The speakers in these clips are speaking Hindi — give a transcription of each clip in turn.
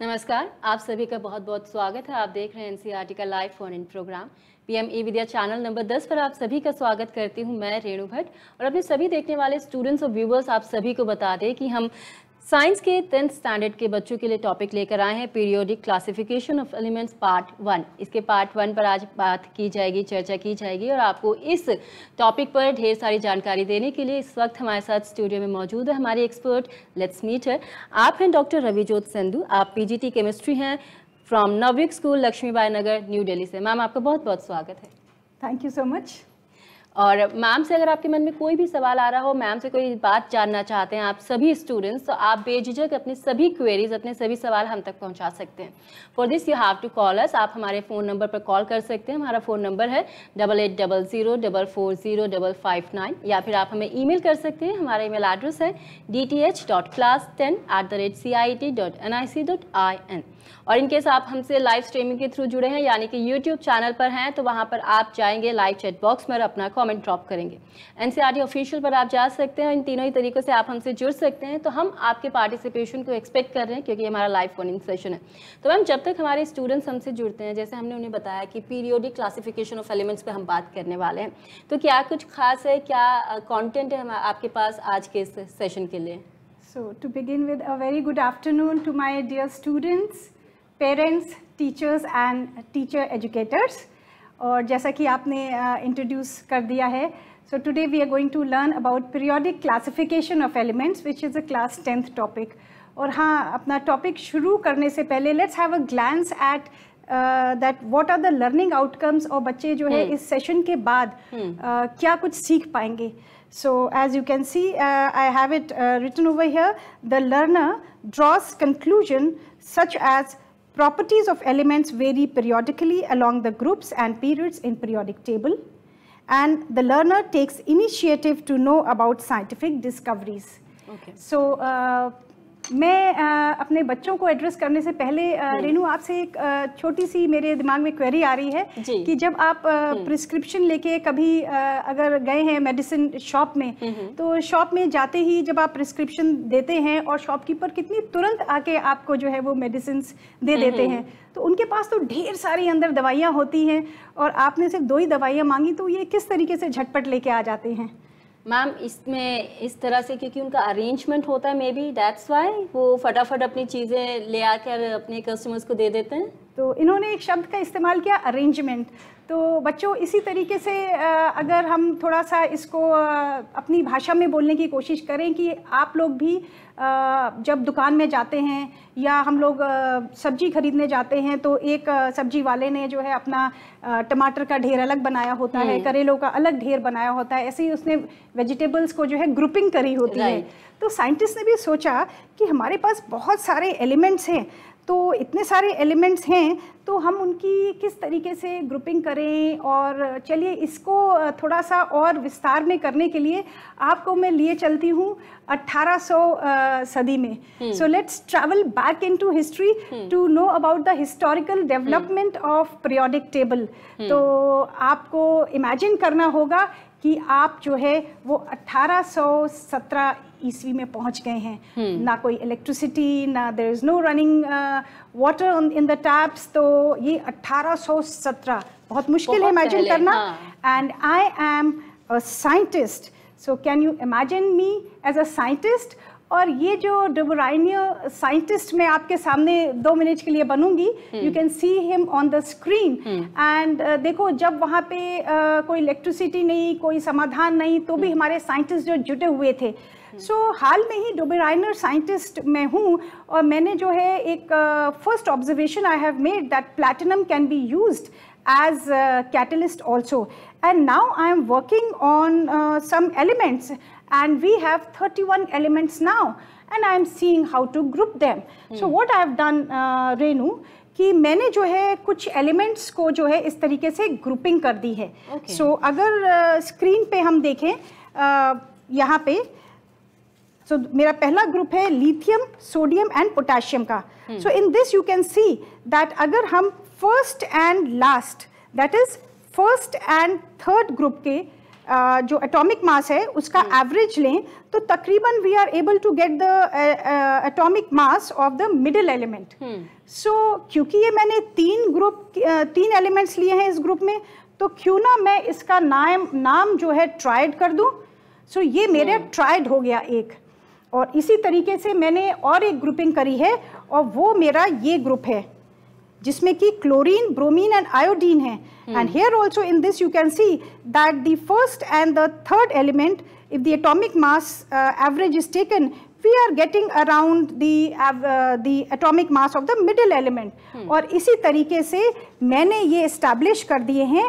नमस्कार आप सभी का बहुत बहुत स्वागत है आप देख रहे हैं एनसीआर e का live phone in programme PM e Vidya channel number 10 पर आप सभी का स्वागत करती हूं मैं रेणु भट्ट और अपने सभी देखने वाले स्टूडेंट्स और व्यूवर्स आप सभी को बता दें कि हम साइंस के टेंथ स्टैंडर्ड के बच्चों के लिए टॉपिक लेकर आए हैं periodic classification of elements part one इसके पार्ट वन पर आज बात की जाएगी चर्चा की जाएगी और आपको इस टॉपिक पर ढेर सारी जानकारी देने के लिए इस वक्त हमारे साथ स्टूडियो में मौजूद है हमारे एक्सपर्ट लेट्स मीट है आप हैं डॉक्टर रविजोत संधु आप पी केमिस्ट्री हैं from Navyug school Lakshmibai Nagar New Delhi से मैम आपका बहुत बहुत स्वागत है थैंक यू सो मच और मैम से अगर आपके मन में कोई भी सवाल आ रहा हो मैम से कोई बात जानना चाहते हैं आप सभी स्टूडेंट्स तो आप बेझिझक अपने सभी क्वेरीज अपने सभी सवाल हम तक पहुंचा सकते हैं for this you have to call us आप हमारे फ़ोन नंबर पर कॉल कर सकते हैं हमारा फ़ोन नंबर है double eight double zero double four zero double five nine या फिर आप हमें ई मेल कर सकते हैं हमारा ई मेल एड्रेस है D T H dot class ten at the rate C I T dot N I C dot I N और इनकेस आप हमसे लाइव स्ट्रीमिंग के थ्रू जुड़े हैं यानी कि यूट्यूब चैनल पर हैं तो वहाँ पर आप जाएंगे लाइव चैट बॉक्स में अपना कमेंट ड्रॉप करेंगे एन ऑफिशियल e पर आप जा सकते हैं इन तीनों ही तरीक़ों से आप हमसे जुड़ सकते हैं तो हम आपके पार्टिसिपेशन को एक्सपेक्ट कर रहे हैं क्योंकि हमारा लाइव फोनिंग सेशन है तो मैम जब तक हमारे स्टूडेंट्स हमसे जुड़ते हैं जैसे हमने उन्हें बताया कि पीरियोडिक क्लासिफिकेशन ऑफ एलिमेंट्स पर हम बात करने वाले हैं तो क्या कुछ खास है क्या कॉन्टेंट है आपके पास आज के इस सेशन के लिए so to begin with a very good afternoon to my dear students parents teachers and teacher educators और जैसा कि आपने इंट्रोड्यूस uh, कर दिया है so today we are going to learn about periodic classification of elements which is a class tenth topic और हाँ अपना टॉपिक शुरू करने से पहले let's have a glance at that what are the learning outcomes और बच्चे जो है हम्म। इस सेशन के बाद हम्म। क्या कुछ सीख पाएंगे so as you can see I have it written over here the learner draws conclusion such as Properties of elements vary periodically along the groups and periods in periodic table and the learner takes initiative to know about scientific discoveries. Okay. So, uh, मैं आ, अपने बच्चों को एड्रेस करने से पहले हम्म। रेनू आपसे एक आ, छोटी सी मेरे दिमाग में क्वेरी आ रही है कि जब आप प्रिस्क्रिप्शन हम्म। लेके कभी आ, अगर गए हैं मेडिसिन शॉप में हम्म, तो शॉप में जाते ही जब आप प्रिस्क्रिप्शन देते हैं और शॉपकीपर कितनी तुरंत आके आपको जो है वो मेडिसिन दे देते हैं तो उनके पास तो ढेर सारी अंदर दवाइयाँ होती हैं और आपने सिर्फ दो ही दवाइयाँ मांगी तो ये किस तरीके से झटपट लेके आ जाते हैं मैम इसमें इस तरह से क्योंकि उनका अरेंजमेंट होता है मे बी दैट्स वाई वो फटाफट अपनी चीज़ें ले आकर अपने कस्टमर्स को दे देते हैं तो इन्होंने एक शब्द का इस्तेमाल किया अरेंजमेंट तो बच्चों इसी तरीके से अगर हम थोड़ा सा इसको अपनी भाषा में बोलने की कोशिश करें कि आप लोग भी जब दुकान में जाते हैं या हम लोग सब्जी खरीदने जाते हैं तो एक सब्जी वाले ने जो है अपना टमाटर का ढेर अलग बनाया होता है हम्म। करेलों का अलग ढेर बनाया होता है ऐसे ही उसने वेजिटेबल्स को जो है ग्रुपिंग करी होती है तो साइंटिस्ट ने भी सोचा कि हमारे पास बहुत सारे एलिमेंट्स हैं तो इतने सारे एलिमेंट्स हैं तो हम उनकी किस तरीके से ग्रुपिंग करें और चलिए इसको थोड़ा सा और विस्तार में करने के लिए आपको मैं लिए चलती हूँ 1800 सदी में so let's travel back into history to know about the historical development of periodic table तो आपको इमेजिन करना होगा कि आप जो है वो 1817 ईस्वी में पहुंच गए हैं हम्म। ना कोई इलेक्ट्रिसिटी ना there is no running water in the taps तो ये 1817 बहुत मुश्किल है इमेजिन करना and I am a scientist so can you imagine me as a scientist और ये जो डबराइनियर साइंटिस्ट मैं आपके सामने दो मिनट के लिए बनूंगी you can see him on the screen and देखो जब वहाँ पे uh, कोई इलेक्ट्रिसिटी नहीं कोई समाधान नहीं तो भी हम्म। हमारे साइंटिस्ट जो जुटे हुए थे सो so, हाल में ही डोबेराइनर साइंटिस्ट मैं हूँ और मैंने जो है एक first observation I have made that platinum can be use as catalyst also and now I am working on some elements and we have 31 elements now and I am seeing how to group them. Hmm. So what I have done uh, Renu कि मैंने जो है कुछ एलिमेंट्स को जो है इस तरीके से ग्रुपिंग कर दी है सो okay. so, अगर स्क्रीन uh, पे हम देखें uh, यहाँ पे सो so, मेरा पहला ग्रुप है लिथियम सोडियम एंड पोटेशियम का so in this you can see that अगर हम first and last that is first and third group के जो एटॉमिक मास है उसका एवरेज हम्म। लें तो तकरीबन we are able to get the atomic mass of the middle element so क्योंकि ये मैंने तीन ग्रुप तीन एलिमेंट्स लिए हैं इस ग्रुप में तो क्यों ना मैं इसका नाम नाम जो है ट्राइड कर दूं सो so, ये मेरा ट्राइड हम्म। हो गया एक और इसी तरीके से मैंने और एक ग्रुपिंग करी है और वो मेरा ये ग्रुप है जिसमें कि क्लोरीन ब्रोमीन एंड आयोडीन है and here also in this you can see that the first and the third element if the atomic mass uh, average is taken, we are getting around the uh, the atomic mass of the middle element. Hmm. और इसी तरीके से मैंने ये establish कर दिए हैं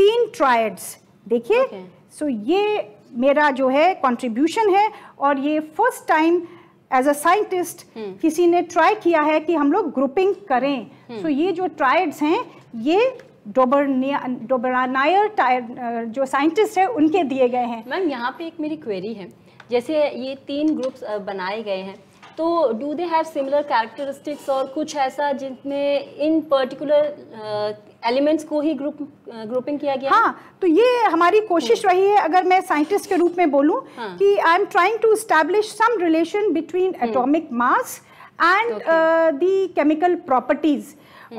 तीन triads. देखिए, okay. so ये मेरा जो है contribution है और ये first time as a scientist किसी ने ट्राई किया है कि हम लोग ग्रुपिंग करें सो hmm. so, ये जो ट्राइड्स हैं ये डोबरनायर टायर जो साइंटिस्ट है उनके दिए गए हैं मैम यहाँ पे एक मेरी क्वेरी है जैसे ये तीन ग्रुप्स बनाए गए हैं तो do they have similar characteristics और कुछ ऐसा जिसमें इन पर्टिकुलर एलिमेंट्स को ही ग्रुप ग्रुपिंग किया गया हाँ है? तो ये हमारी कोशिश हम्म। रही है अगर मैं साइंटिस्ट के रूप में बोलूं हाँ. कि I am trying to establish some relation between atomic mass and the chemical properties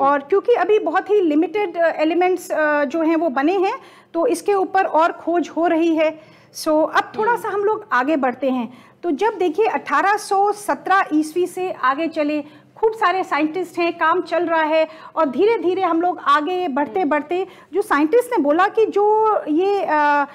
और क्योंकि अभी बहुत ही लिमिटेड एलिमेंट्स जो हैं वो बने हैं तो इसके ऊपर और खोज हो रही है सो so, अब थोड़ा हम्म। सा हम लोग आगे बढ़ते हैं तो जब देखिए 1817 ईस्वी से आगे चले खूब सारे साइंटिस्ट हैं काम चल रहा है और धीरे धीरे हम लोग आगे बढ़ते बढ़ते जो साइंटिस्ट ने बोला कि जो ये आ,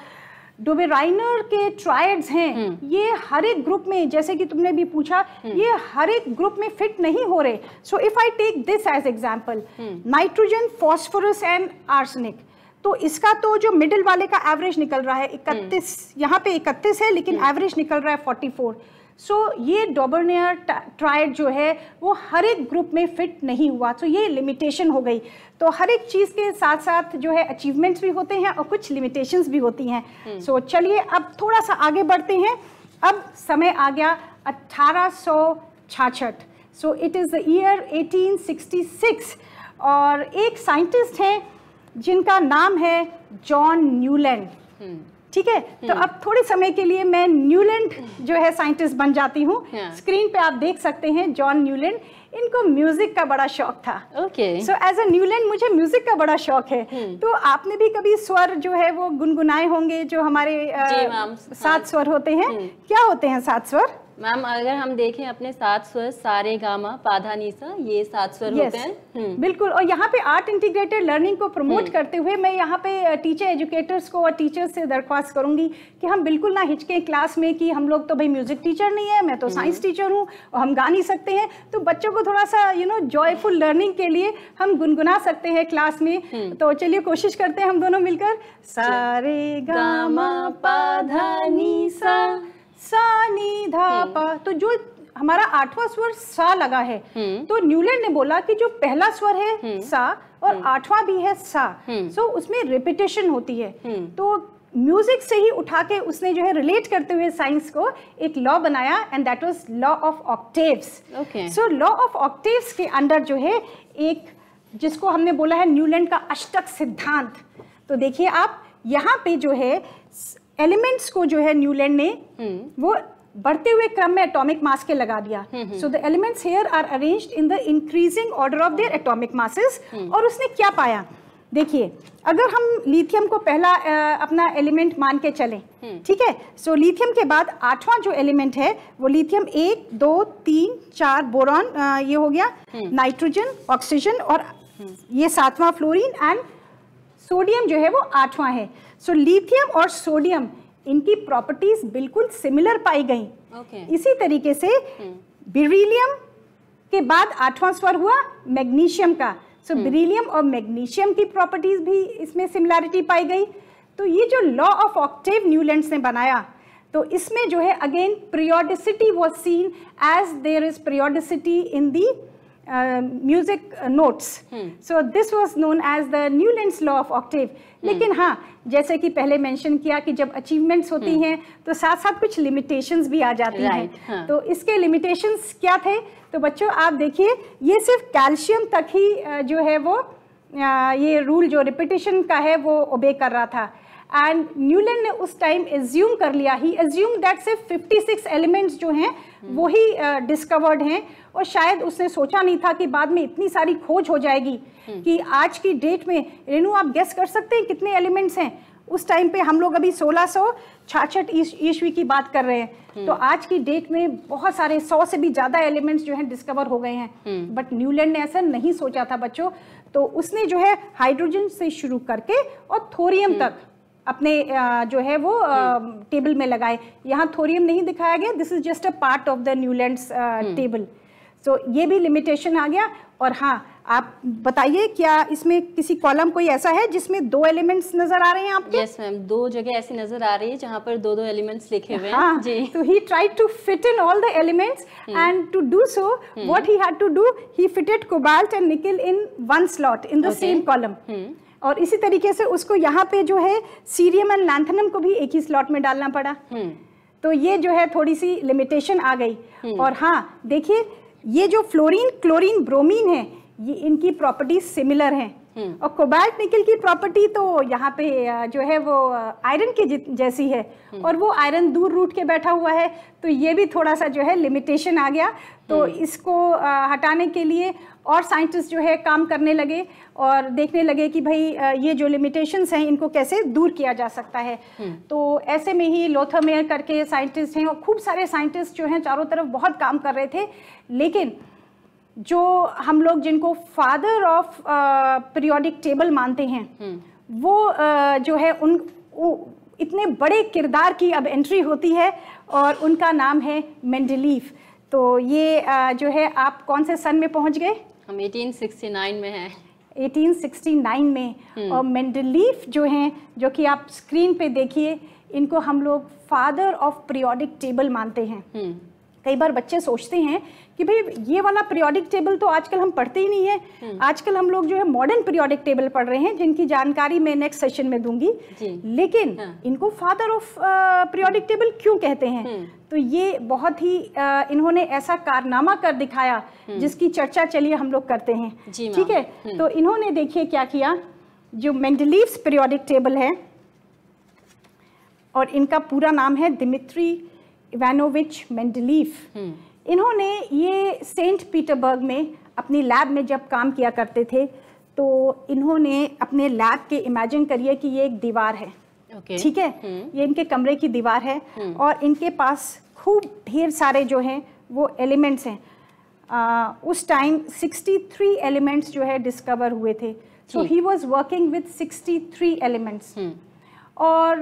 डोबेराइनर के ट्रायड्स हैं हम्म। ये हर एक ग्रुप में जैसे कि तुमने भी पूछा हम्म। ये हर एक ग्रुप में फिट नहीं हो रहे so if I take this as example nitrogen phosphorus and arsenic तो इसका तो जो मिडिल वाले का एवरेज निकल रहा है इकतीस हम्म। यहाँ पे इकतीस है लेकिन एवरेज निकल रहा है फोर्टी फोर सो so, ये डोबरनियर ट्रायड जो है वो हर एक ग्रुप में फिट नहीं हुआ सो so, ये लिमिटेशन हो गई तो हर एक चीज़ के साथ साथ जो है अचीवमेंट्स भी होते हैं और कुछ लिमिटेशंस भी होती हैं सो हम्म। so, चलिए अब थोड़ा सा आगे बढ़ते हैं अब समय आ गया अट्ठारह so it is the year 1866 और एक साइंटिस्ट हैं जिनका नाम है जॉन न्यूलैंड ठीक है तो हम्म। अब थोड़े समय के लिए मैं न्यूलैंड हम्म। जो है साइंटिस्ट बन जाती हूँ हाँ। स्क्रीन पे आप देख सकते हैं जॉन न्यूलैंड इनको म्यूजिक का बड़ा शौक था okay so as a Newland मुझे म्यूजिक का बड़ा शौक है हम्म। तो आपने भी कभी स्वर जो है वो गुनगुनाए होंगे जो हमारे सात हाँ। स्वर होते हैं क्या होते हैं सात स्वर मैम अगर हम देखें अपने सात स्वर सारे गामा पाधा नीसा ये सात स्वर yes. होते हैं हम्म। बिल्कुल और यहाँ पे आर्ट इंटीग्रेटेड लर्निंग को प्रमोट हम्म। करते हुए मैं यहाँ पे टीचर एजुकेटर्स को और टीचर्स से दरख्वास्त करूंगी कि हम बिल्कुल ना हिचके क्लास में कि हम लोग तो भाई म्यूजिक टीचर नहीं है मैं तो साइंस हम्म। टीचर हूँ और हम गा नहीं सकते हैं तो बच्चों को थोड़ा सा यू नो जॉयफुल लर्निंग के लिए हम गुनगुना सकते हैं क्लास में तो चलिए कोशिश करते हैं हम दोनों मिलकर सारे गामा पाधा नीसा सा नी धा पा हम्म। तो जो हमारा आठवां स्वर सा लगा है हम्म। तो न्यूलैंड ने बोला कि जो पहला स्वर है हम्म। सा और आठवां भी है सा सो उसमें रिपीटेशन होती है तो म्यूजिक से ही उठा के उसने जो है रिलेट करते हुए साइंस को एक लॉ बनाया and that was law of octaves so law of octaves के अंडर जो है एक जिसको हमने बोला है न्यूलैंड का अष्टक सिद्धांत तो देखिए आप यहाँ पे जो है एलिमेंट्स को जो है न्यूलैंड ने हम्म। वो बढ़ते हुए क्रम में एटॉमिक मास के लगा दिया so the elements here are arranged in the increasing order of their atomic masses और उसने क्या पाया देखिए अगर हम लिथियम को पहला आ, अपना एलिमेंट मान के चले हम्म। ठीक है सो लिथियम के बाद आठवां जो एलिमेंट है वो लिथियम एक दो तीन चार बोरॉन ये हो गया नाइट्रोजन हम्म। ऑक्सीजन और ये सातवां फ्लोरीन एंड सोडियम जो है वो आठवां है सो लिथियम और सोडियम इनकी प्रॉपर्टीज बिल्कुल सिमिलर पाई गई okay. इसी तरीके से बेरिलियम hmm. के बाद आठवां स्वर हुआ मैग्नीशियम का सो so, बेरिलियम hmm. और मैग्नीशियम की प्रॉपर्टीज भी इसमें सिमिलैरिटी पाई गई तो ये जो लॉ ऑफ ऑक्टेव न्यूलैंड ने बनाया तो इसमें जो है again periodicity was seen as there is periodicity in the music notes so this was known as the Newlands law of octave लेकिन हाँ जैसे कि पहले मेंशन किया कि जब अचीवमेंट्स होती hmm. हैं तो साथ साथ कुछ लिमिटेशंस भी आ जाती right, हैं हाँ. तो इसके लिमिटेशंस क्या थे तो बच्चों आप देखिए ये सिर्फ कैल्शियम तक ही uh, जो है वो uh, ये रूल जो रिपीटेशन का है वो ओबे कर रहा था एंड न्यूलैंड ने उस टाइम एज्यूम कर लिया ही एज्यूम दैट सिर्फ 56 एलिमेंट्स जो हैं वो ही डिस्कवर्ड uh, हैं और शायद उसने सोचा नहीं था कि बाद में इतनी सारी खोज हो जाएगी हम्म। कि आज की डेट में रेनू आप गेस कर सकते हैं कितने एलिमेंट्स हैं उस टाइम पे हम लोग अभी सोलह सौ छाछठ ईस्वी की बात कर रहे हैं हम्म। तो आज की डेट में बहुत सारे सौ से भी ज़्यादा एलिमेंट्स जो हैं डिस्कवर हो गए हैं बट हम्म। न्यूलैंड ने ऐसा नहीं सोचा था बच्चों तो उसने जो है हाइड्रोजन से शुरू करके और थोरियम तक अपने जो है वो हम्म। टेबल में लगाए यहाँ थोरियम नहीं दिखाया गया this is just a part of the Newland table सो ये भी लिमिटेशन आ गया और हाँ आप बताइए क्या इसमें किसी कॉलम कोई ऐसा है जिसमें दो एलिमेंट्स नजर आ रहे हैं आपको यस मैम दो जगह ऐसी नजर आ रही है जहाँ पर दो दो एलिमेंट्स लिखे हुए हैं हाँ, जी तो he tried to fit in all the elements and to do so what he had to do he fitted cobalt and nickel in one slot in the same column और इसी तरीके से उसको यहाँ पे जो है सीरियम एंड लैंथनम को भी एक ही स्लॉट में डालना पड़ा हम्म। तो ये जो है थोड़ी सी लिमिटेशन आ गई हम्म। और हाँ देखिए ये जो फ्लोरीन क्लोरीन ब्रोमीन है ये इनकी प्रॉपर्टी सिमिलर है और कोबाल्ट निकल की प्रॉपर्टी तो यहाँ पे जो है वो आयरन के जैसी है हम्म। और वो आयरन दूर रूट के बैठा हुआ है तो ये भी थोड़ा सा जो है लिमिटेशन आ गया तो इसको हटाने के लिए और साइंटिस्ट जो है काम करने लगे और देखने लगे कि भाई ये जो लिमिटेशंस हैं इनको कैसे दूर किया जा सकता है हम्म। तो ऐसे में ही लोथमेयर करके साइंटिस्ट हैं और खूब सारे साइंटिस्ट जो हैं चारों तरफ बहुत काम कर रहे थे लेकिन जो हम लोग जिनको फादर ऑफ पीरियोडिक टेबल मानते हैं हम्म। वो आ, जो है उन उ, इतने बड़े किरदार की अब एंट्री होती है और उनका नाम है मेंडलीफ तो ये जो है आप कौन से सन में पहुंच गए हम 1869 में हैं 1869 में हम्म। और मेंडलीफ जो हैं जो कि आप स्क्रीन पे देखिए इनको हम लोग फादर ऑफ पीरियोडिक टेबल मानते हैं हम्म। कई बार बच्चे सोचते हैं कि भाई ये वाला पीरियोडिक टेबल तो आजकल हम पढ़ते ही नहीं है हम्म। आजकल हम लोग जो है मॉडर्न पीरियोडिक टेबल पढ़ रहे हैं जिनकी जानकारी मैं नेक्स्ट सेशन में दूंगी लेकिन हाँ। इनको फादर ऑफ पीरियोडिक टेबल क्यों कहते हैं हम्म। तो ये बहुत ही आ, uh, इन्होंने ऐसा कारनामा कर दिखाया हम्म। जिसकी चर्चा चलिए हम लोग करते हैं ठीक है तो इन्होंने देखिए क्या किया जो मेंडलीव्स पीरियोडिक टेबल है और इनका पूरा नाम है दिमित्री इवानोविच मेंडलीफ हम्म। इन्होंने ये सेंट पीटरबर्ग में अपनी लैब में जब काम किया करते थे तो इन्होंने अपने लैब के इमेजिन करिए कि ये एक दीवार है okay. ठीक है हम्म। ये इनके कमरे की दीवार है हम्म। और इनके पास खूब ढेर सारे जो हैं वो एलिमेंट्स हैं उस टाइम 63 एलिमेंट्स जो है डिस्कवर हुए थे so he was working with 63 elements और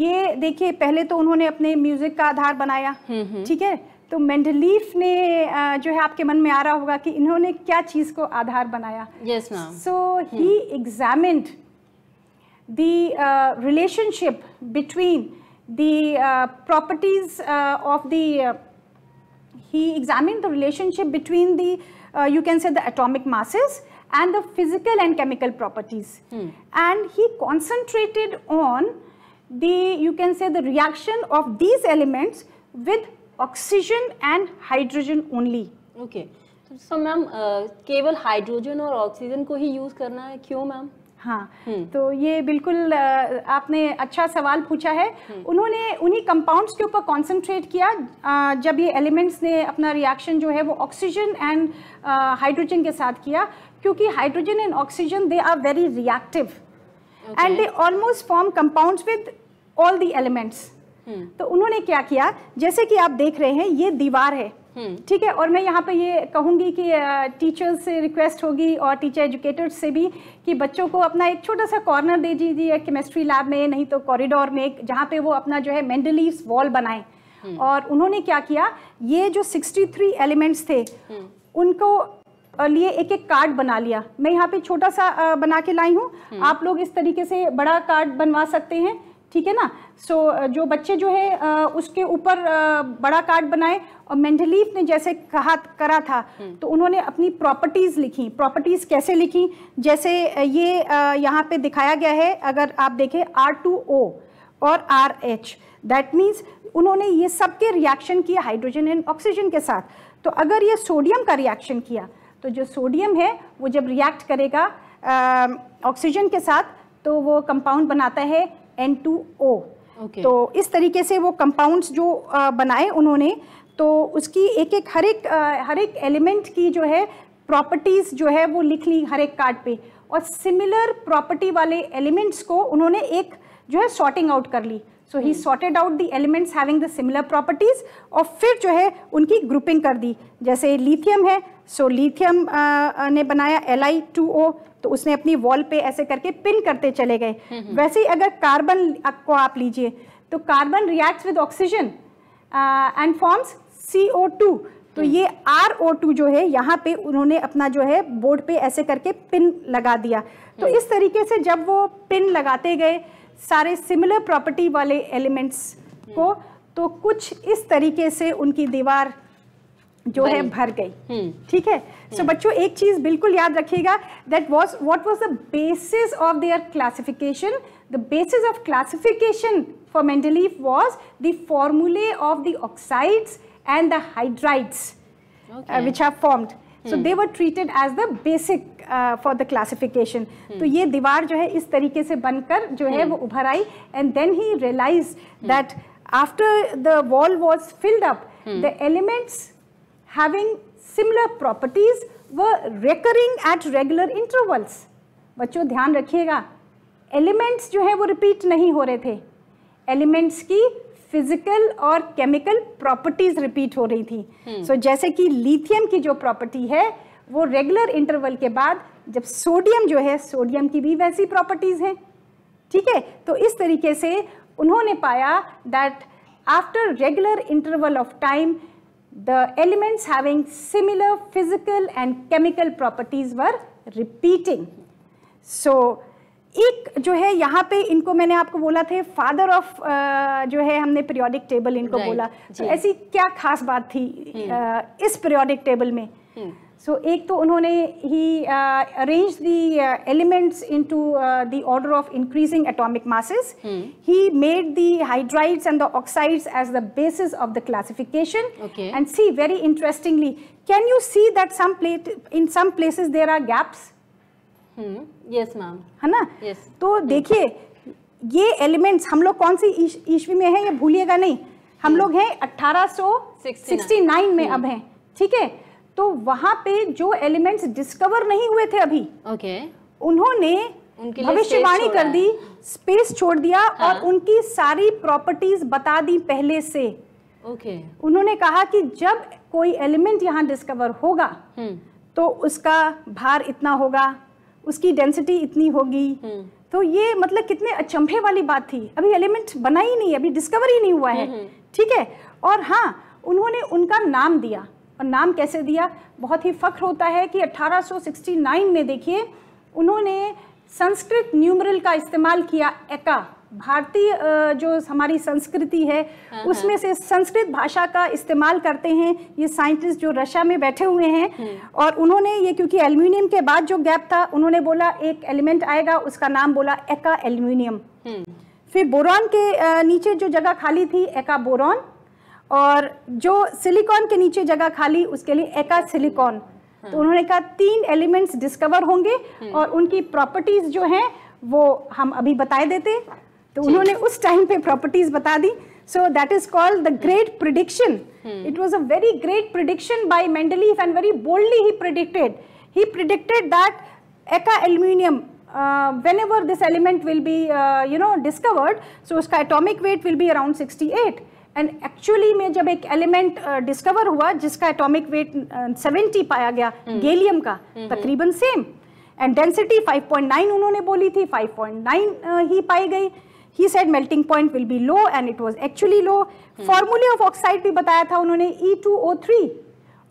ये देखिए पहले तो उन्होंने अपने म्यूज़िक का आधार बनाया हम्म, हम्म। ठीक है तो मेंडलीफ ने जो है आपके मन में आ रहा होगा कि इन्होंने क्या चीज़ को आधार बनाया so he examine the relationship between the properties of the he examine the relationship between the you can say the can say and the physical and chemical properties. Hmm. And he concentrated on the, you can say, the reaction of these elements with oxygen and hydrogen only okay so, so ma'am ma'am केवल hydrogen और oxygen को ही use करना है क्यों ma'am हाँ तो ये बिल्कुल आपने अच्छा सवाल पूछा है उन्होंने उन्हीं कंपाउंड्स के ऊपर कंसंट्रेट किया जब ये एलिमेंट्स ने अपना रिएक्शन जो है वो ऑक्सीजन एंड हाइड्रोजन के साथ किया क्योंकि hydrogen and oxygen they are very reactive and they almost form compounds with all the elements तो उन्होंने क्या किया जैसे कि आप देख रहे हैं ये दीवार है hmm. ठीक है और मैं यहाँ पे ये कहूंगी कि टीचर्स से रिक्वेस्ट होगी और टीचर एजुकेटर्स से भी कि बच्चों को अपना एक छोटा सा कॉर्नर दे दीजिए केमिस्ट्री लैब में नहीं तो कॉरिडोर में जहाँ पे वो अपना जो है मेंडलीव वॉल बनाए और उन्होंने क्या किया ये जो 63 एलिमेंट्स थे hmm. उनको लिए एक एक कार्ड बना लिया मैं यहाँ पे छोटा सा बना के लाई हूँ हम्म। आप लोग इस तरीके से बड़ा कार्ड बनवा सकते हैं ठीक है ना सो so, जो बच्चे जो है उसके ऊपर बड़ा कार्ड बनाए और मेंडलीफ ने जैसे कहा करा था हम्म। तो उन्होंने अपनी प्रॉपर्टीज़ लिखी प्रॉपर्टीज़ कैसे लिखी जैसे ये यहाँ पे दिखाया गया है अगर आप देखें आर टू ओ और आर एच दैट मीन्स उन्होंने ये सबके रिएक्शन किया हाइड्रोजन एंड ऑक्सीजन के साथ तो अगर ये सोडियम का रिएक्शन किया तो जो सोडियम है वो जब रिएक्ट करेगा ऑक्सीजन के साथ तो वो कंपाउंड बनाता है एन टू ओ तो इस तरीके से वो कंपाउंड्स जो बनाए उन्होंने तो उसकी एक एक हर एक हर एक एलिमेंट की जो है प्रॉपर्टीज़ जो है वो लिख ली हर एक कार्ड पे और सिमिलर प्रॉपर्टी वाले एलिमेंट्स को उन्होंने एक जो है सॉर्टिंग आउट कर ली so he sorted out the elements having the similar properties और फिर जो है उनकी ग्रुपिंग कर दी जैसे लिथियम है सो लिथियम uh, ने बनाया एल तो उसने अपनी वॉल पे ऐसे करके पिन करते चले गए हम्म, हम्म। वैसे ही अगर कार्बन को आप लीजिए तो carbon reacts with oxygen and forms C O two तो हम्म। ये आर ओ टू जो है यहाँ पे उन्होंने अपना जो है बोर्ड पे ऐसे करके पिन लगा दिया तो इस तरीके से जब वो पिन लगाते गए सारे सिमिलर प्रॉपर्टी वाले एलिमेंट्स को तो कुछ इस तरीके से उनकी दीवार जो है भर गई हम्म। ठीक है सो हम्म। बच्चों एक चीज बिल्कुल याद रखिएगा that was what was the basis of their classification the basis of classification for Mendeleev was the formulae of the oxides and the hydrides which are formed so they were treated as the basic for the classification तो ये दीवार जो है इस तरीके से बनकर जो है hmm. वो उभर आई and then he realise that after the wall was filled up the elements having similar properties were recurring at regular intervals. बच्चों ध्यान रखिएगा एलिमेंट्स जो है वो रिपीट नहीं हो रहे थे एलिमेंट्स की फिजिकल और केमिकल प्रॉपर्टीज रिपीट हो रही थी सो hmm. so, जैसे कि लिथियम की जो प्रॉपर्टी है वो रेगुलर इंटरवल के बाद जब सोडियम जो है सोडियम की भी वैसी प्रॉपर्टीज हैं ठीक है तो इस तरीके से उन्होंने पाया that after regular interval of time the elements having similar physical and chemical properties were repeating. So, एक जो है यहाँ पे इनको मैंने आपको बोला थे फादर ऑफ जो है हमने पीरियोडिक टेबल इनको right, बोला तो ऐसी क्या खास बात थी आ, इस पीरियोडिक टेबल में सो एक तो उन्होंने he arrange the elements into the order of increasing atomic masses he made the hydrides and the oxides as the basis of the classification and see very interestingly can you see that some in some places there are gaps yes ma'am है ना yes. तो hmm. देखिए ये एलिमेंट्स हम लोग कौन सी ईस्वी में है ये भूलिएगा नहीं हम hmm. लोग हैं 1869 में hmm. अब है ठीक है तो वहां पे जो एलिमेंट्स डिस्कवर नहीं हुए थे अभी ओके okay. उन्होंने भविष्यवाणी कर दी स्पेस छोड़ दिया हाँ? और उनकी सारी प्रॉपर्टीज बता दी पहले से ओके okay. उन्होंने कहा कि जब कोई एलिमेंट यहाँ डिस्कवर होगा हम्म। तो उसका भार इतना होगा उसकी डेंसिटी इतनी होगी हम्म। तो ये मतलब कितने अचंभे वाली बात थी अभी एलिमेंट बना ही नहीं अभी डिस्कवर ही नहीं हुआ है हम्म, ठीक है और हाँ उन्होंने उनका नाम दिया और नाम कैसे दिया बहुत ही फ़ख्र होता है कि 1869 में देखिए उन्होंने संस्कृत न्यूमरल का इस्तेमाल किया एका भारतीय जो हमारी संस्कृति है हाँ, हाँ। उसमें से संस्कृत भाषा का इस्तेमाल करते हैं ये साइंटिस्ट जो रशिया में बैठे हुए हैं हम्म। और उन्होंने ये क्योंकि एल्यूमिनियम के बाद जो गैप था उन्होंने बोला एक एलिमेंट आएगा उसका नाम बोला एका एल्यूमिनियम हम्म। फिर बोरॉन के नीचे जो जगह खाली थी एका बोरॉन और जो सिलिकॉन के नीचे जगह खाली उसके लिए एका सिलिकॉन तो हम्म। उन्होंने कहा तीन एलिमेंट्स डिस्कवर होंगे हम्म। और उनकी प्रॉपर्टीज जो हैं वो हम अभी बताए देते तो उन्होंने उस टाइम पे प्रॉपर्टीज बता दी so that is called the great prediction it was a very great prediction by Mendeleev and very boldly he predicted he predicted that eka aluminium when ever this element will be you know discovered so उसका atomic weight will be around sixty and actually में जब एक एलिमेंट डिस्कवर uh, हुआ जिसका एटॉमिक वेट सेवेंटी पाया गया गेलियम हम्म। का हम्म, तकरीबन सेम एंड डेंसिटी 5.9 उन्होंने बोली थी 5.9 uh, ही पाई गई he said melting point will be low and it was actually low formulae of oxide भी बताया था उन्होंने ई टू ओ थ्री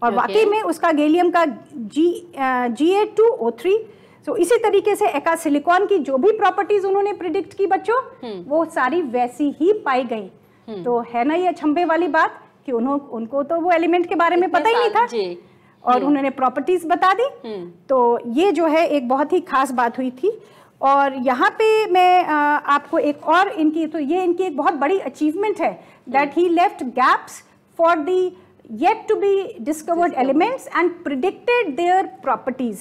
और वाकई में उसका गेलियम का जी जी ए टू ओ थ्री सो इसी तरीके से एका सिलिकॉन की जो भी प्रॉपर्टीज उन्होंने प्रिडिक्ट की बच्चों हम्म। वो सारी वैसी ही पाई गई तो हम्म। है ना ये अचंबे वाली बात कि उन्हों उनको तो वो एलिमेंट के बारे में पता ही नहीं था और उन्होंने प्रॉपर्टीज बता दी हम्म। तो ये जो है एक बहुत ही खास बात हुई थी और यहाँ पे मैं आपको एक और इनकी तो ये इनकी एक बहुत बड़ी अचीवमेंट है that he left gaps for the yet to be discovered elements and predicted their properties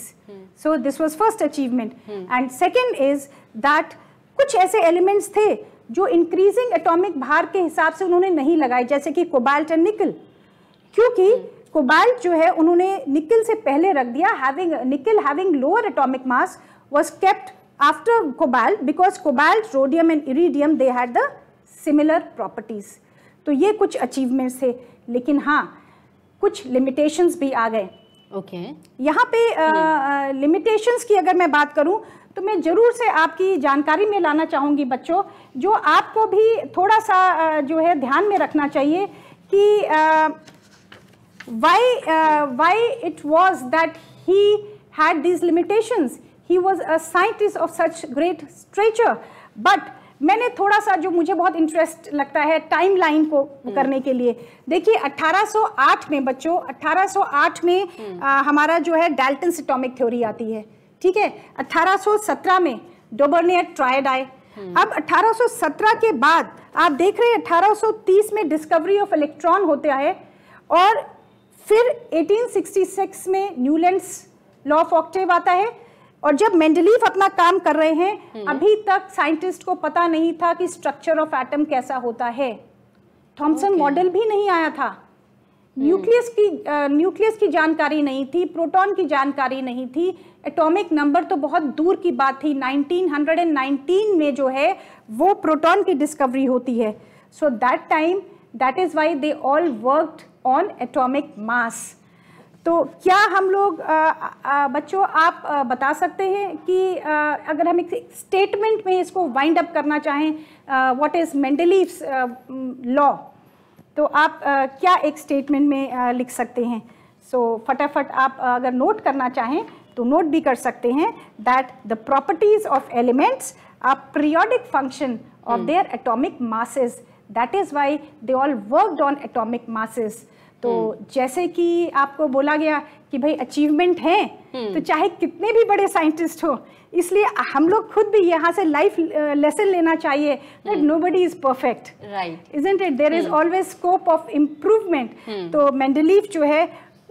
so this was first achievement and second is that कुछ ऐसे एलिमेंट्स थे जो इंक्रीजिंग एटॉमिक भार के हिसाब से उन्होंने नहीं लगाई जैसे कि कोबाल्ट एंड निकल क्योंकि कोबाल्ट हम्म। जो है उन्होंने निकल से पहले रख दिया having nickel having lower atomic mass was kept after cobalt because cobalt rhodium and iridium they had the similar properties तो ये कुछ अचीवमेंट्स थे लेकिन हाँ कुछ लिमिटेशंस भी आ गए ओके okay. यहाँ पे लिमिटेशंस हम्म। uh, की अगर मैं बात करूँ तो मैं ज़रूर से आपकी जानकारी में लाना चाहूँगी बच्चों जो आपको भी थोड़ा सा जो है ध्यान में रखना चाहिए कि why why it was that he had these limitations he was a scientist of such great stature but मैंने थोड़ा सा जो मुझे बहुत इंटरेस्ट लगता है टाइम लाइन को हम्म। करने के लिए देखिए 1808 में बच्चों 1808 में आ, हम्म। हमारा जो है डाल्टन सिटोमिक थ्योरी आती है ठीक है 1817 में डोबरनियर ट्रायड आए हम्म। अब 1817 के बाद आप देख रहे हैं 1830 में डिस्कवरी ऑफ इलेक्ट्रॉन होते आए और फिर 1866 में न्यूलैंड्स लॉ ऑफ ऑक्टेव आता है और जब मेंडलीफ अपना काम कर रहे हैं हम्म। अभी तक साइंटिस्ट को पता नहीं था कि स्ट्रक्चर ऑफ एटम कैसा होता है थॉमसन मॉडल okay. भी नहीं आया था Hmm. न्यूक्लियस की न्यूक्लियस की जानकारी नहीं थी प्रोटॉन की जानकारी नहीं थी एटॉमिक नंबर तो बहुत दूर की बात थी 1919 में जो है वो प्रोटॉन की डिस्कवरी होती है so that time that is why they all worked on atomic mass तो क्या हम लोग आ, आ, बच्चों आप आ, बता सकते हैं कि आ, अगर हम एक स्टेटमेंट में इसको वाइंड अप करना चाहें व्हाट इज़ मेंडलीफ लॉ तो आप क्या एक स्टेटमेंट में लिख सकते हैं सो so, फटाफट आप अगर नोट करना चाहें तो नोट भी कर सकते हैं that the properties of elements are periodic function of their atomic masses that is why they all worked on atomic masses तो hmm. जैसे कि आपको बोला गया कि भाई अचीवमेंट है hmm. तो चाहे कितने भी बड़े साइंटिस्ट हो इसलिए हम लोग खुद भी यहाँ से लाइफ लेसन uh, लेना चाहिए that nobody is perfect right is it there is always scope of improvement तो मेंडलीफ जो है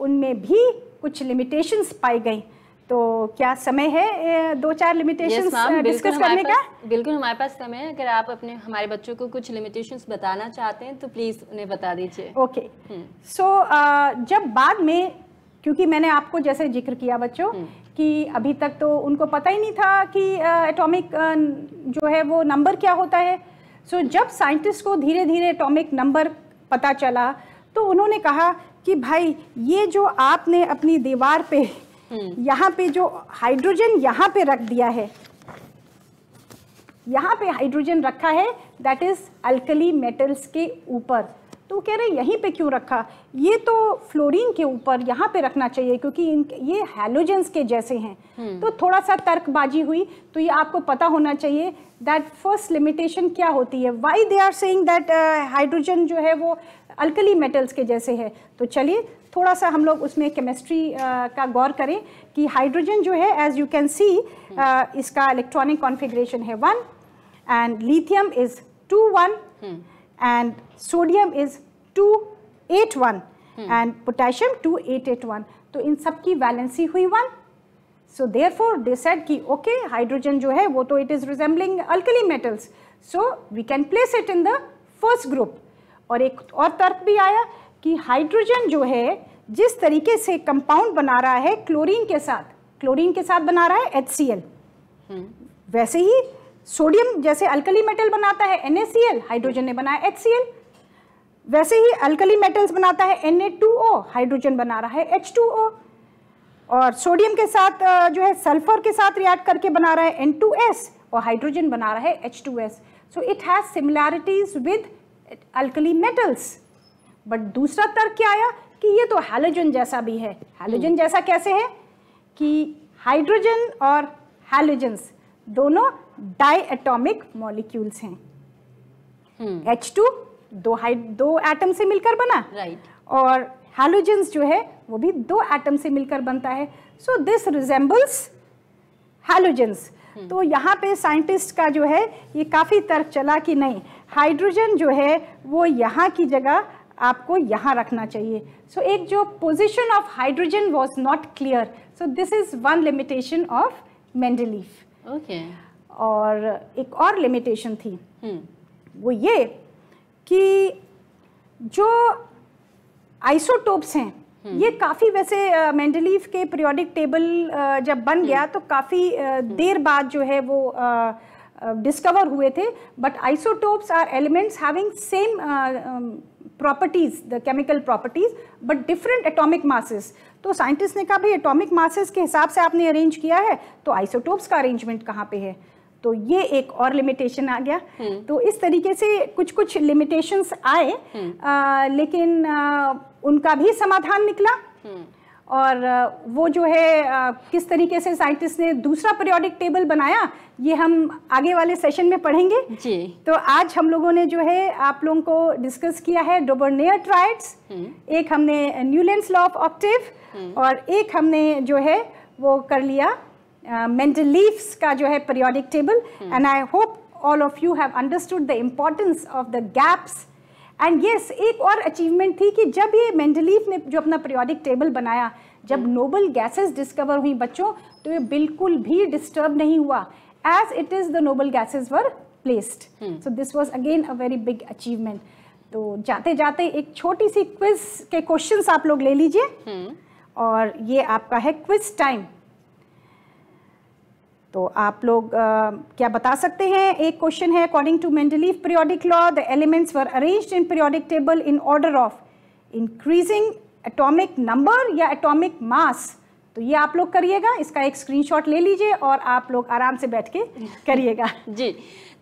उनमें भी कुछ लिमिटेशंस पाई गई तो क्या समय है दो चार uh, लिमिटेशंस डिस्कस करने का बिल्कुल हमारे पास समय है अगर आप अपने हमारे बच्चों को कुछ लिमिटेशंस बताना चाहते हैं तो प्लीज़ उन्हें बता दीजिए ओके सो hmm. uh, जब बाद में क्योंकि मैंने आपको जैसे जिक्र किया बच्चों hmm. कि अभी तक तो उनको पता ही नहीं था कि एटॉमिक जो है वो नंबर क्या होता है सो so, जब साइंटिस्ट को धीरे धीरे एटॉमिक नंबर पता चला तो उन्होंने कहा कि भाई ये जो आपने अपनी दीवार पे हम्म। यहाँ पे जो हाइड्रोजन यहाँ पे रख दिया है यहाँ पे हाइड्रोजन रखा है दैट इज अल्कली मेटल्स के ऊपर तो वो कह रहे यहीं पे क्यों रखा ये तो फ्लोरीन के ऊपर यहाँ पे रखना चाहिए क्योंकि इन ये हेलोजेंस के जैसे हैं हम्म। तो थोड़ा सा तर्कबाजी हुई तो ये आपको पता होना चाहिए दैट फर्स्ट लिमिटेशन क्या होती है why they are saying that hydrogen जो है वो अल्कली मेटल्स के जैसे है तो चलिए थोड़ा सा हम लोग उसमें केमिस्ट्री uh, का गौर करें कि हाइड्रोजन जो है एज यू कैन सी इसका इलेक्ट्रॉनिक कॉन्फिग्रेशन है one and lithium is two one and sodium is 281 hmm. and potassium 2881 तो इन सब की वैलेंसी हुई one so therefore they said कि ओके हाइड्रोजन जो है वो तो it is resembling alkali metals so we can place it in the first group और एक और तर्क भी आया कि हाइड्रोजन जो है जिस तरीके से कंपाउंड बना रहा है क्लोरीन के साथ क्लोरीन के साथ बना रहा है एच hmm. वैसे ही सोडियम जैसे अल्कली मेटल बनाता है NaCl हाइड्रोजन ने बनाया HCl वैसे ही अल्कली मेटल्स बनाता है Na2O हाइड्रोजन बना रहा है H2O और सोडियम के साथ जो है सल्फर के साथ रिएक्ट करके बना रहा है N2S और हाइड्रोजन बना रहा है H2S so it has similarities with alkali metals but दूसरा तर्क क्या आया कि ये तो हैलोजन जैसा भी है हैलोजन हम्म। जैसा कैसे है कि हाइड्रोजन और हैलोजन्स दोनों डाई एटोमिक मॉलिक्यूल्स हैं एच हम्म। टू दो हाइड दो एटम से मिलकर बना राइट right. और हेलोजेंस जो है वो भी दो एटम से मिलकर बनता है सो दिस रिजेंबल्स हेलोजेंस तो यहाँ पे साइंटिस्ट का जो है ये काफ़ी तर्क चला कि नहीं हाइड्रोजन जो है वो यहाँ की जगह आपको यहाँ रखना चाहिए सो so, एक जो position of hydrogen was not clear so this is one limitation of Mendeleev okay. और एक और लिमिटेशन थी hmm. वो ये कि जो आइसोटोप्स हैं hmm. ये काफ़ी वैसे मेंडलीफ uh, के पीरियोडिक टेबल uh, जब बन hmm. गया तो काफ़ी uh, hmm. देर बाद जो है वो डिस्कवर हुए थे but isotopes are elements having same properties the chemical properties but different atomic masses तो साइंटिस्ट ने कहा भाई एटॉमिक मासेस के हिसाब से आपने अरेंज किया है तो आइसोटोप्स का अरेंजमेंट कहाँ पे है तो ये एक और लिमिटेशन आ गया हम्म। तो इस तरीके से कुछ कुछ लिमिटेशंस आए आ, हम्म। लेकिन आ, उनका भी समाधान निकला हम्म। और वो जो है किस तरीके से साइंटिस्ट ने दूसरा पीरियोडिक टेबल बनाया ये हम आगे वाले सेशन में पढ़ेंगे जी तो आज हम लोगों ने जो है आप लोगों को डिस्कस किया है डोबरनेयर ट्राइड्स हम्म। एक हमने न्यूलेंस लॉ ऑफ ऑक्टिव और एक हमने जो है वो कर लिया मेंटल लीव्स का जो है periodic table and I hope all of you have understood the importance of the gaps and yes एक और अचीवमेंट थी कि जब ये मेंडलीफ ने जो अपना पीरियोडिक टेबल बनाया जब नोबल गैसेस डिस्कवर हुई बच्चों तो ये बिल्कुल भी डिस्टर्ब नहीं हुआ as it is the noble gases were placed so this was again a very big achievement तो जाते जाते एक छोटी सी क्विज के क्वेश्चंस आप लोग ले लीजिए hmm. और ये आपका है क्विज टाइम तो आप लोग आ, क्या बता सकते हैं एक क्वेश्चन है according to Mendeleev periodic law the elements were arranged in periodic table in order of increasing atomic number या एटॉमिक मास तो ये आप लोग करिएगा इसका एक स्क्रीनशॉट ले लीजिए और आप लोग आराम से बैठ के करिएगा जी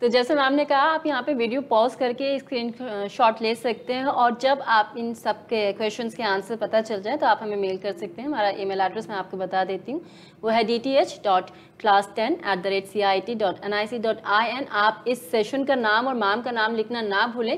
तो जैसे मैम ने कहा आप यहाँ पे वीडियो पॉज करके स्क्रीन शॉट ले सकते हैं और जब आप इन सब के क्वेश्चन के आंसर पता चल जाए तो आप हमें मेल कर सकते हैं हमारा ईमेल एड्रेस मैं आपको बता देती हूँ वो है D T H dot class ten at the rate C I T dot N I C dot I N आप इस सेशन का नाम और मैम का नाम लिखना ना भूलें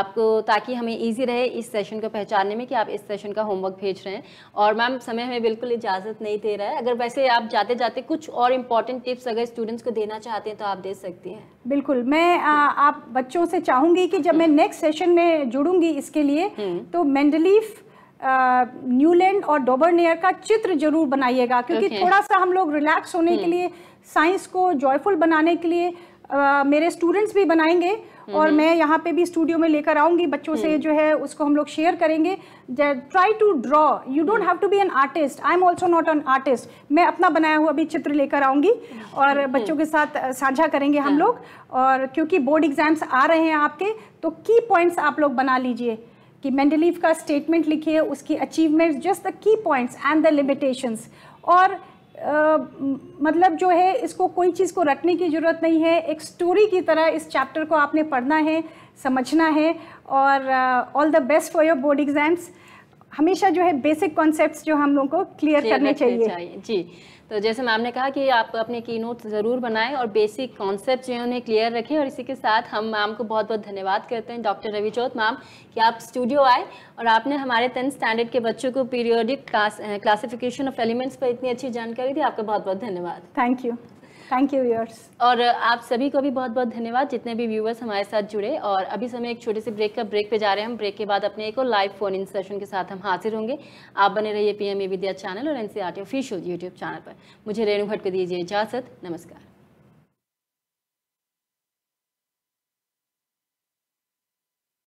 आपको ताकि हमें ईजी रहे इस सेशन को पहचानने में कि आप इस सेशन का होमवर्क भेज रहे हैं और मैम समय हमें बिल्कुल इजाज़त नहीं दे रहा है अगर वैसे आप जाते जाते कुछ और इम्पॉर्टेंट टिप्स अगर स्टूडेंट्स को देना चाहते हैं तो आप दे सकती हैं बिल्कुल बिल्कुल मैं आ, आप बच्चों से चाहूंगी कि जब मैं नेक्स्ट सेशन में जुड़ूंगी इसके लिए हम्म। तो मेंडलीफ न्यूलैंड और डोबरनेयर का चित्र जरूर बनाइएगा क्योंकि okay. थोड़ा सा हम लोग रिलैक्स होने के हम्म। लिए साइंस को जॉयफुल बनाने के लिए आ, मेरे स्टूडेंट्स भी बनाएंगे और मैं यहाँ पे भी स्टूडियो में लेकर आऊंगी बच्चों से हम्म। जो है उसको हम लोग शेयर करेंगे try to draw you don't have to be an artist I am also not an artist मैं अपना बनाया हुआ भी चित्र लेकर आऊंगी और हम्म। बच्चों के साथ साझा करेंगे हम हम्म। लोग और क्योंकि बोर्ड एग्जाम्स आ रहे हैं आपके तो की पॉइंट्स आप लोग बना लीजिए कि मेंडलीफ का स्टेटमेंट लिखिए उसकी achievements just the key points and the limitations और आ, मतलब जो है इसको कोई चीज़ को रटने की ज़रूरत नहीं है एक स्टोरी की तरह इस चैप्टर को आपने पढ़ना है समझना है और all the best for your board exams हमेशा जो है बेसिक कॉन्सेप्ट जो हम लोगों को क्लियर करने चाहिए।, चाहिए जी तो जैसे मैम ने कहा कि आप अपने की नोट ज़रूर बनाएं और बेसिक कॉन्सेप्ट जो है उन्हें क्लियर रखें और इसी के साथ हम मैम को बहुत बहुत धन्यवाद करते हैं डॉक्टर रविजोत मैम कि आप स्टूडियो आए और आपने हमारे टेंथ स्टैंडर्ड के बच्चों को पीरियोडिक क्लासिफिकेशन ऑफ एलिमेंट्स पर इतनी अच्छी जानकारी दी आपका बहुत बहुत धन्यवाद thank you thank you viewers और आप सभी को भी बहुत बहुत धन्यवाद जितने भी व्यूअर्स हमारे साथ जुड़े और अभी समय एक छोटे से ब्रेक का ब्रेक पे जा रहे हैं हम ब्रेक के बाद अपने एक और लाइव फोन इन सेशन के साथ हम हाजिर होंगे आप बने रहिए पीएमए विद्या चैनल और एनसीआर ऑफिशियल यूट्यूब चैनल पर मुझे रेणु भट्ट को दीजिए इजाजत नमस्कार